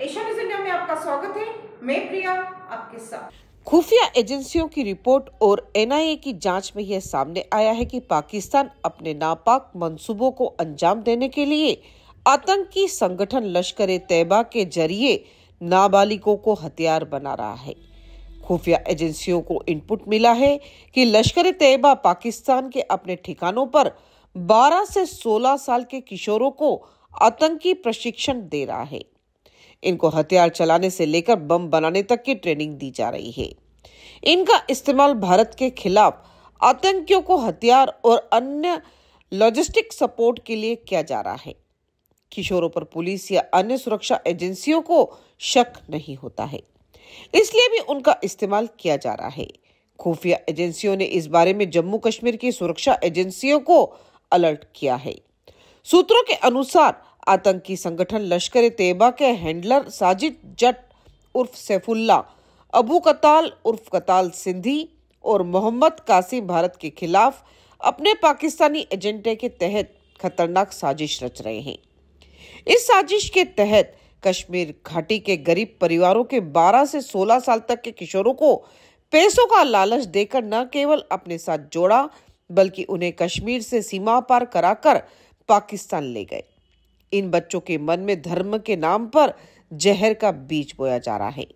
में आपका स्वागत है मैं प्रिया आपके साथ खुफिया एजेंसियों की रिपोर्ट और एनआईए की जांच में यह सामने आया है कि पाकिस्तान अपने नापाक मंसूबों को अंजाम देने के लिए आतंकी संगठन लश्कर तैयबा के जरिए नाबालिगों को हथियार बना रहा है खुफिया एजेंसियों को इनपुट मिला है कि लश्कर तैयबा पाकिस्तान के अपने ठिकानों पर 12 से 16 साल के किशोरों को आतंकी प्रशिक्षण दे रहा है इनको हथियार चलाने से लेकर बम बनाने तक की ट्रेनिंग दी जा रही है इनका इस्तेमाल भारत के खिलाफ आतंकियों को हथियार और अन्य लॉजिस्टिक सपोर्ट के लिए किया जा रहा है किशोरों पर पुलिस या अन्य सुरक्षा एजेंसियों को शक नहीं होता है इसलिए भी उनका इस्तेमाल किया जा रहा है खुफिया एजेंसियों ने इस बारे में जम्मू कश्मीर की सुरक्षा एजेंसियों को अलर्ट किया है सूत्रों के अनुसार आतंकी संगठन लश्कर तेबा के हैंडलर साजिद जट उर्फ सैफुल्ला अबू कताल उर्फ कताल सिंधी और मोहम्मद कासिम भारत के खिलाफ अपने पाकिस्तानी एजेंडे के तहत खतरनाक साजिश रच रहे हैं इस साजिश के तहत कश्मीर घाटी के गरीब परिवारों के 12 से 16 साल तक के किशोरों को पैसों का लालच देकर न केवल अपने साथ जोड़ा बल्कि उन्हें कश्मीर से सीमा पार कराकर पाकिस्तान ले गए इन बच्चों के मन में धर्म के नाम पर जहर का बीज बोया जा रहा है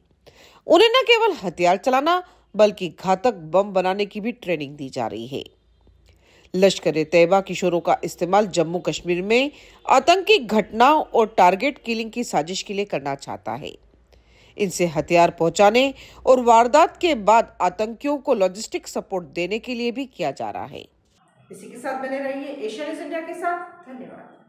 उन्हें न केवल हथियार चलाना बल्कि घातक बम बनाने की भी ट्रेनिंग दी जा रही है लश्कर तैयबा किशोरों का इस्तेमाल जम्मू कश्मीर में आतंकी घटनाओं और टारगेट किलिंग की साजिश के लिए करना चाहता है इनसे हथियार पहुंचाने और वारदात के बाद आतंकियों को लॉजिस्टिक सपोर्ट देने के लिए भी किया जा रहा है इसी के साथ बने रहिए न्यूज इंडिया के साथ धन्यवाद